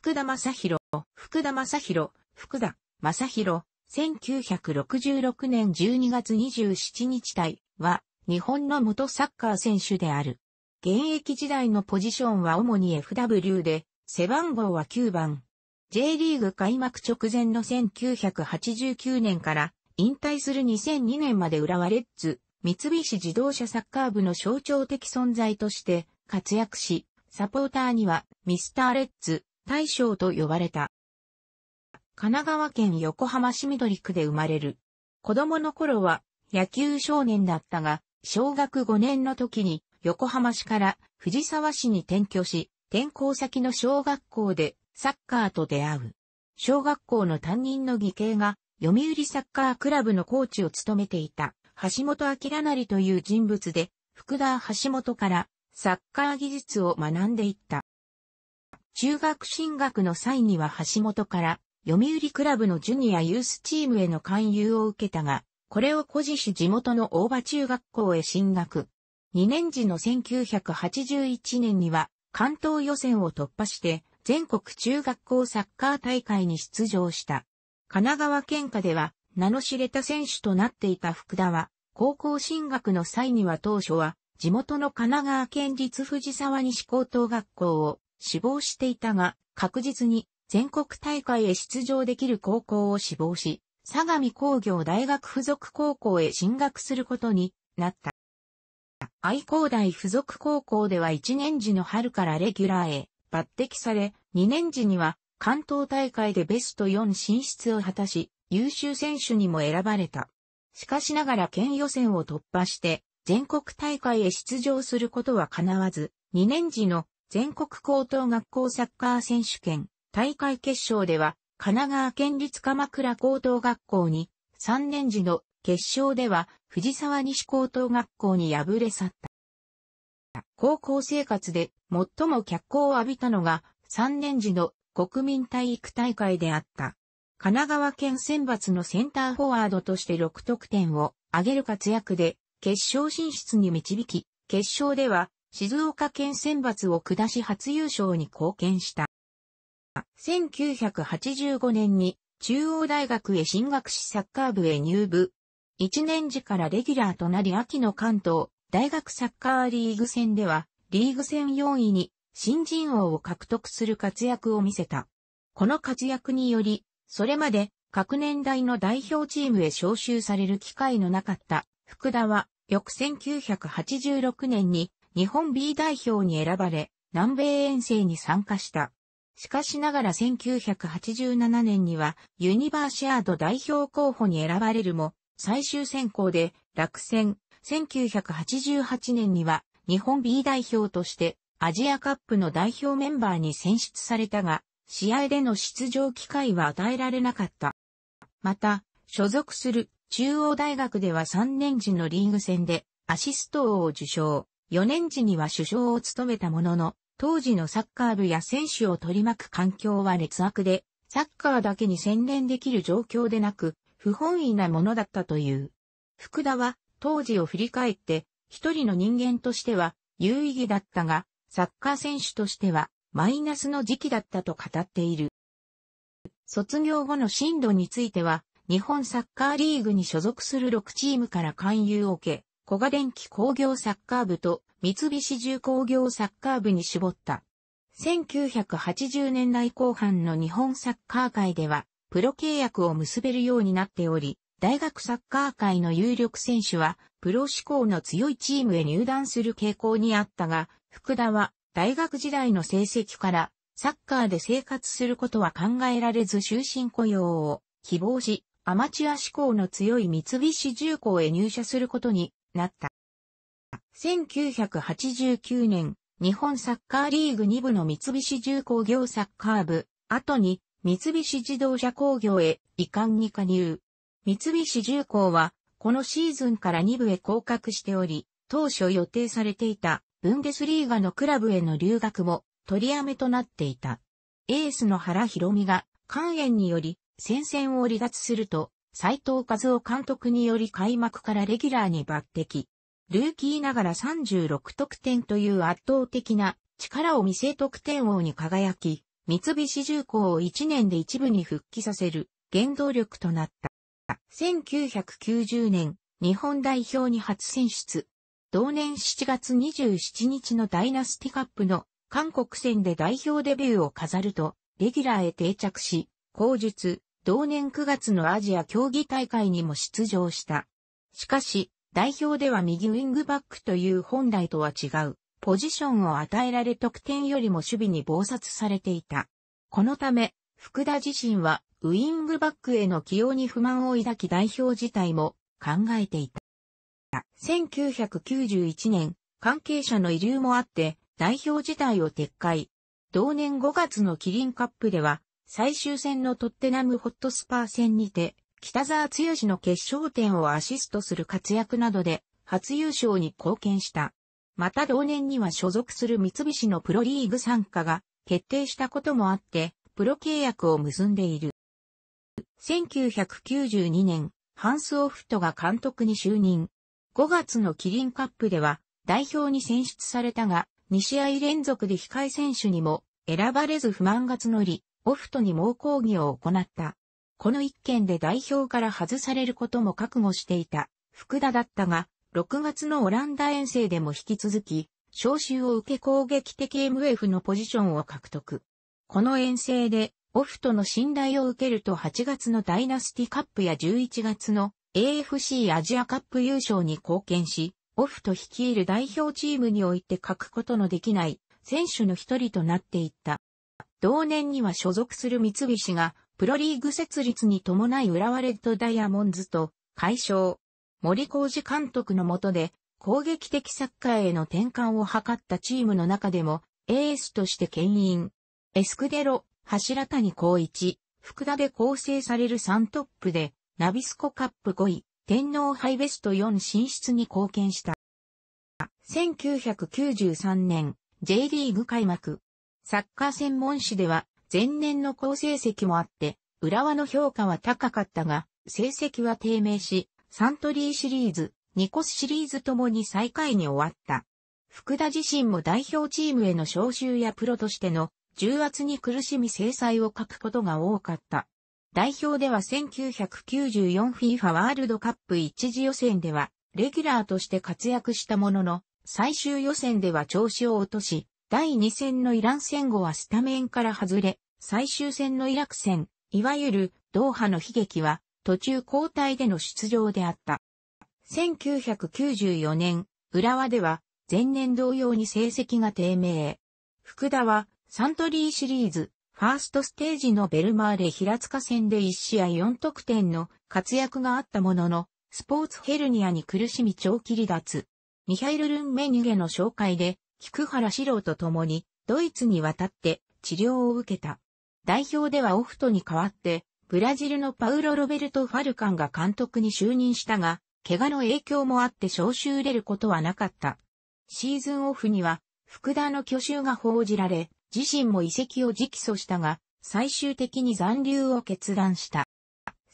福田正宏、福田正宏、福田正宏、1966年12月27日対は、日本の元サッカー選手である。現役時代のポジションは主に FW で、背番号は9番。J リーグ開幕直前の1989年から引退する2002年まで浦和レッズ、三菱自動車サッカー部の象徴的存在として活躍し、サポーターにはミスターレッズ、大将と呼ばれた。神奈川県横浜市緑区で生まれる。子供の頃は野球少年だったが、小学5年の時に横浜市から藤沢市に転居し、転校先の小学校でサッカーと出会う。小学校の担任の義兄が読売サッカークラブのコーチを務めていた橋本明成という人物で、福田橋本からサッカー技術を学んでいった。中学進学の際には橋本から読売クラブのジュニアユースチームへの勧誘を受けたが、これを誇示し地元の大場中学校へ進学。2年時の1981年には関東予選を突破して全国中学校サッカー大会に出場した。神奈川県下では名の知れた選手となっていた福田は高校進学の際には当初は地元の神奈川県立藤沢西高等学校を死亡していたが、確実に全国大会へ出場できる高校を志望し、相模工業大学附属高校へ進学することになった。愛工大附属高校では1年時の春からレギュラーへ抜擢され、2年時には関東大会でベスト4進出を果たし、優秀選手にも選ばれた。しかしながら県予選を突破して、全国大会へ出場することは叶わず、2年時の全国高等学校サッカー選手権大会決勝では、神奈川県立鎌倉高等学校に、3年時の決勝では、藤沢西高等学校に敗れ去った。高校生活で最も脚光を浴びたのが、3年時の国民体育大会であった。神奈川県選抜のセンターフォワードとして6得点を挙げる活躍で決勝進出に導き、決勝では静岡県選抜を下し初優勝に貢献した。1985年に中央大学へ進学しサッカー部へ入部。1年時からレギュラーとなり秋の関東大学サッカーリーグ戦ではリーグ戦4位に新人王を獲得する活躍を見せた。この活躍により、それまで各年代の代表チームへ招集される機会のなかった福田は翌1986年に日本 B 代表に選ばれ、南米遠征に参加した。しかしながら1987年にはユニバーシアード代表候補に選ばれるも、最終選考で落選。1988年には日本 B 代表としてアジアカップの代表メンバーに選出されたが、試合での出場機会は与えられなかった。また、所属する中央大学では3年時のリーグ戦でアシスト王を受賞。4年時には首相を務めたものの、当時のサッカー部や選手を取り巻く環境は劣悪で、サッカーだけに専念できる状況でなく、不本意なものだったという。福田は、当時を振り返って、一人の人間としては、有意義だったが、サッカー選手としては、マイナスの時期だったと語っている。卒業後の進路については、日本サッカーリーグに所属する6チームから勧誘を受け、小賀電機工業サッカー部と三菱重工業サッカー部に絞った。1980年代後半の日本サッカー界では、プロ契約を結べるようになっており、大学サッカー界の有力選手は、プロ志向の強いチームへ入団する傾向にあったが、福田は大学時代の成績から、サッカーで生活することは考えられず終身雇用を希望し、アマチュア志向の強い三菱重工へ入社することになった。1989年、日本サッカーリーグ2部の三菱重工業サッカー部、後に三菱自動車工業へ移管に加入。三菱重工は、このシーズンから2部へ降格しており、当初予定されていたブンデスリーガのクラブへの留学も取りやめとなっていた。エースの原博美が肝炎により戦線を離脱すると、斎藤和夫監督により開幕からレギュラーに抜擢。ルーキーながら36得点という圧倒的な力を見せ得点王に輝き、三菱重工を1年で一部に復帰させる原動力となった。1990年、日本代表に初選出。同年7月27日のダイナスティカップの韓国戦で代表デビューを飾ると、レギュラーへ定着し、後述、同年9月のアジア競技大会にも出場した。しかし、代表では右ウィングバックという本来とは違う、ポジションを与えられ得点よりも守備に暴殺されていた。このため、福田自身はウィングバックへの起用に不満を抱き代表自体も考えていた。1991年、関係者の遺留もあって、代表自体を撤回。同年5月のキリンカップでは、最終戦のトッテナムホットスパー戦にて、北沢剛の決勝点をアシストする活躍などで、初優勝に貢献した。また同年には所属する三菱のプロリーグ参加が決定したこともあって、プロ契約を結んでいる。1992年、ハンス・オフトが監督に就任。5月のキリンカップでは、代表に選出されたが、2試合連続で控え選手にも選ばれず不満が募り、オフトに猛抗議を行った。この一件で代表から外されることも覚悟していた福田だったが、6月のオランダ遠征でも引き続き、招集を受け攻撃的 MF のポジションを獲得。この遠征で、オフトの信頼を受けると8月のダイナスティカップや11月の AFC アジアカップ優勝に貢献し、オフト率いる代表チームにおいて欠くことのできない選手の一人となっていった。同年には所属する三菱が、プロリーグ設立に伴い浦和レッドダイヤモンズと、解消。森浩二監督の下で、攻撃的サッカーへの転換を図ったチームの中でも、エースとして牽引。エスクデロ、柱谷光一、福田で構成される3トップで、ナビスコカップ5位、天皇杯ベスト4進出に貢献した。1993年、J リーグ開幕、サッカー専門誌では前年の好成績もあって、浦和の評価は高かったが、成績は低迷し、サントリーシリーズ、ニコスシリーズともに最下位に終わった。福田自身も代表チームへの招集やプロとしての重圧に苦しみ制裁を書くことが多かった。代表では 1994FIFA ワールドカップ一次予選では、レギュラーとして活躍したものの、最終予選では調子を落とし、第2戦のイラン戦後はスタメンから外れ、最終戦のイラク戦、いわゆるドーハの悲劇は途中交代での出場であった。1994年、浦和では前年同様に成績が低迷。福田はサントリーシリーズ、ファーストステージのベルマーレ平塚戦で1試合4得点の活躍があったものの、スポーツヘルニアに苦しみ長期離脱。ミハイル・ルンメニュゲの紹介で菊原四郎と共に、ドイツに渡って治療を受けた。代表ではオフトに代わって、ブラジルのパウロ・ロベルト・ファルカンが監督に就任したが、怪我の影響もあって招集れることはなかった。シーズンオフには、福田の挙手が報じられ、自身も遺跡を直訴したが、最終的に残留を決断した。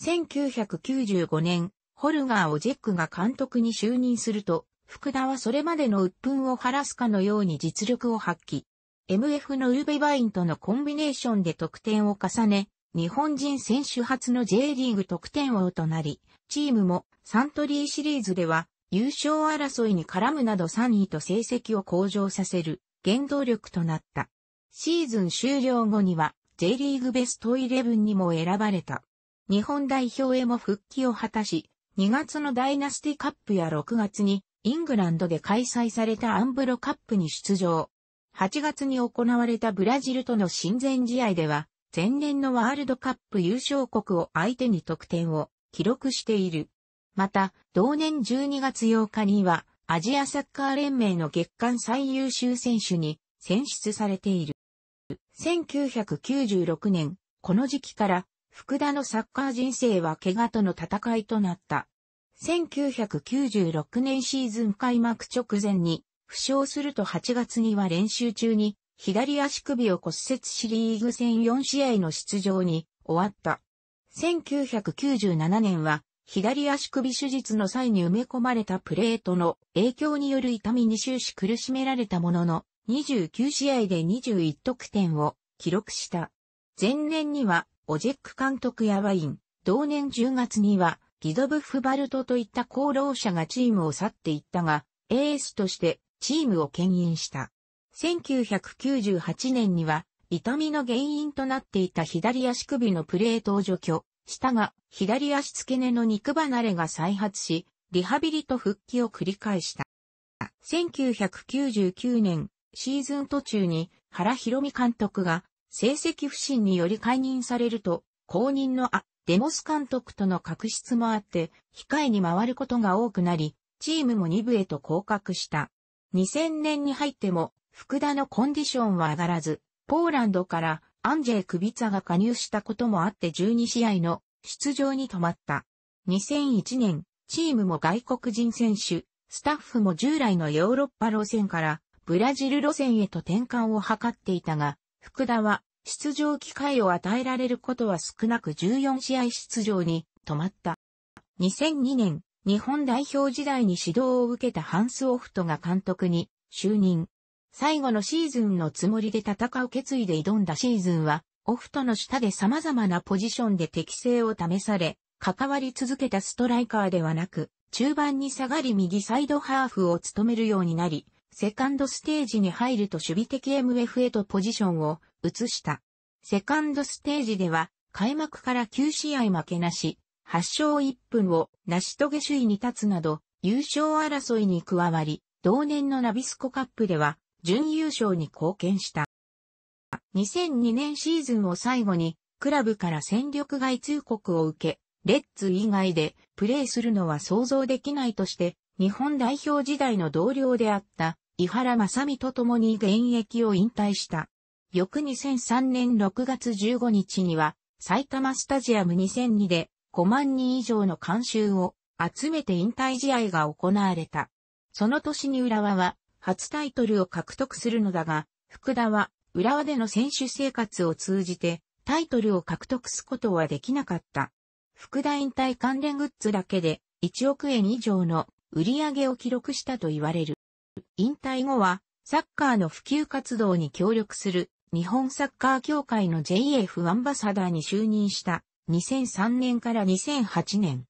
1995年、ホルガー・オジェックが監督に就任すると、福田はそれまでの鬱憤を晴らすかのように実力を発揮。MF のウルベバインとのコンビネーションで得点を重ね、日本人選手初の J リーグ得点王となり、チームもサントリーシリーズでは優勝争いに絡むなど3位と成績を向上させる原動力となった。シーズン終了後には J リーグベストイレブンにも選ばれた。日本代表へも復帰を果たし、2月のダイナスティカップや6月にイングランドで開催されたアンブロカップに出場。8月に行われたブラジルとの親善試合では、前年のワールドカップ優勝国を相手に得点を記録している。また、同年12月8日には、アジアサッカー連盟の月間最優秀選手に選出されている。1996年、この時期から、福田のサッカー人生は怪我との戦いとなった。1996年シーズン開幕直前に、負傷すると8月には練習中に、左足首を骨折しリーグ戦4試合の出場に終わった。1997年は、左足首手術の際に埋め込まれたプレートの影響による痛みに終始苦しめられたものの、29試合で21得点を記録した。前年には、オジェック監督やワイン、同年10月には、ギドブフバルトといった功労者がチームを去っていったが、エースとしてチームを牽引した。1998年には、痛みの原因となっていた左足首のプレートを除去したが、左足付け根の肉離れが再発し、リハビリと復帰を繰り返した。1999年、シーズン途中に原博美監督が成績不振により解任されると、後任のアデモス監督との確執もあって、控えに回ることが多くなり、チームも2部へと降格した。2000年に入っても、福田のコンディションは上がらず、ポーランドからアンジェイ・クビツァが加入したこともあって12試合の出場に止まった。2001年、チームも外国人選手、スタッフも従来のヨーロッパ路線からブラジル路線へと転換を図っていたが、福田は出場機会を与えられることは少なく14試合出場に止まった。2002年、日本代表時代に指導を受けたハンス・オフトが監督に就任。最後のシーズンのつもりで戦う決意で挑んだシーズンは、オフトの下で様々なポジションで適性を試され、関わり続けたストライカーではなく、中盤に下がり右サイドハーフを務めるようになり、セカンドステージに入ると守備的 m f へとポジションを移した。セカンドステージでは、開幕から9試合負けなし、8勝1分を成し遂げ首位に立つなど、優勝争いに加わり、同年のナビスコカップでは、準優勝に貢献した。2002年シーズンを最後に、クラブから戦力外通告を受け、レッツ以外でプレーするのは想像できないとして、日本代表時代の同僚であった井原正美と共に現役を引退した。翌2003年6月15日には、埼玉スタジアム2002で5万人以上の観衆を集めて引退試合が行われた。その年に浦和は初タイトルを獲得するのだが、福田は浦和での選手生活を通じてタイトルを獲得すことはできなかった。福田引退関連グッズだけで1億円以上の売り上げを記録したと言われる。引退後は、サッカーの普及活動に協力する日本サッカー協会の JF アンバサダーに就任した2003年から2008年。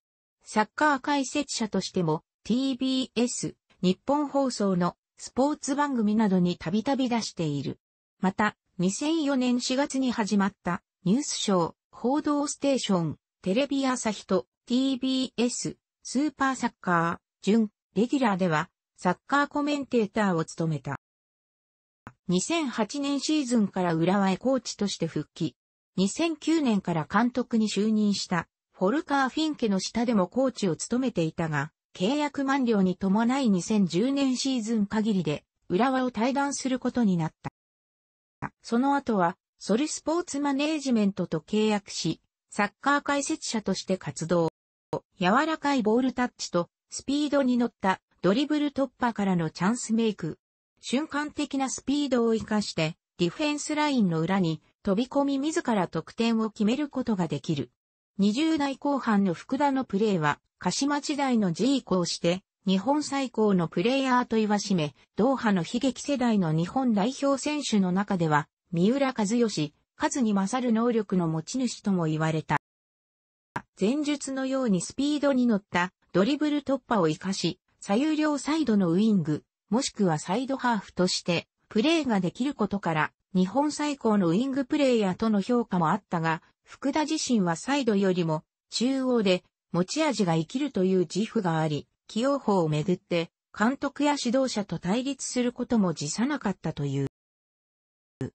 サッカー解説者としても TBS 日本放送のスポーツ番組などにたびたび出している。また、2004年4月に始まったニュースショー、報道ステーション、テレビ朝日と TBS スーパーサッカー、準レギュラーではサッカーコメンテーターを務めた。2008年シーズンから浦和へコーチとして復帰。2009年から監督に就任したフォルカー・フィンケの下でもコーチを務めていたが、契約満了に伴い2010年シーズン限りで浦和を退団することになった。その後は、ソルスポーツマネージメントと契約し、サッカー解説者として活動。柔らかいボールタッチとスピードに乗ったドリブル突破からのチャンスメイク。瞬間的なスピードを活かして、ディフェンスラインの裏に飛び込み自ら得点を決めることができる。20代後半の福田のプレーは、鹿島時代の G 以降して、日本最高のプレイヤーと言わしめ、ドーハの悲劇世代の日本代表選手の中では、三浦和義、数に勝る能力の持ち主とも言われた。前述のようにスピードに乗ったドリブル突破を活かし、左右両サイドのウィング、もしくはサイドハーフとしてプレーができることから、日本最高のウィングプレイヤーとの評価もあったが、福田自身はサイドよりも中央で持ち味が生きるという自負があり、起用法をめぐって監督や指導者と対立することも辞さなかったという。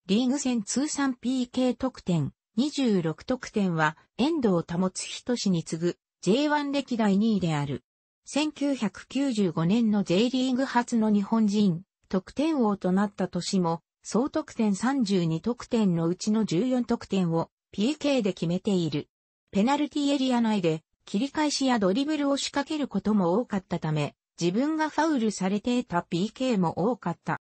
リーグ戦通算 PK 得点26得点は遠藤保つ人に次ぐ J1 歴代2位である。1995年の J リーグ初の日本人、得点王となった年も、総得点32得点のうちの14得点を PK で決めている。ペナルティエリア内で切り返しやドリブルを仕掛けることも多かったため、自分がファウルされていた PK も多かった。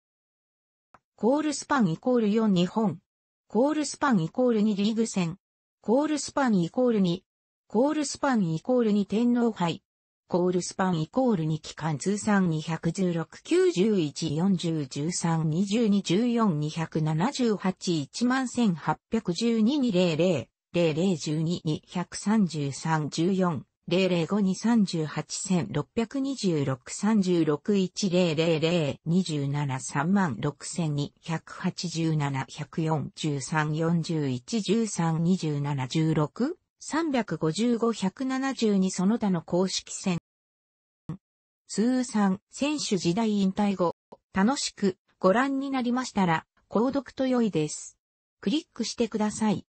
コールスパンイコール4日本。コールスパンイコール2リーグ戦。コールスパンイコール2。コールスパンイコール2天皇杯。コールスパンイコール2期間通算2 1 6 9 1 0 1 2 1 4 2 0 2 7 1 8 1 2 2 0 0 0 0 1 0 0 2 3 1 3 1 6 3 6 3 1 0 0 2 7 3 6 2 8 7 4 1 0 1 3 3 6 1 1 6 1 1 7 1 6 4 1 1 3 4 7 1 6 355-172その他の公式戦。通算選手時代引退後、楽しくご覧になりましたら、購読と良いです。クリックしてください。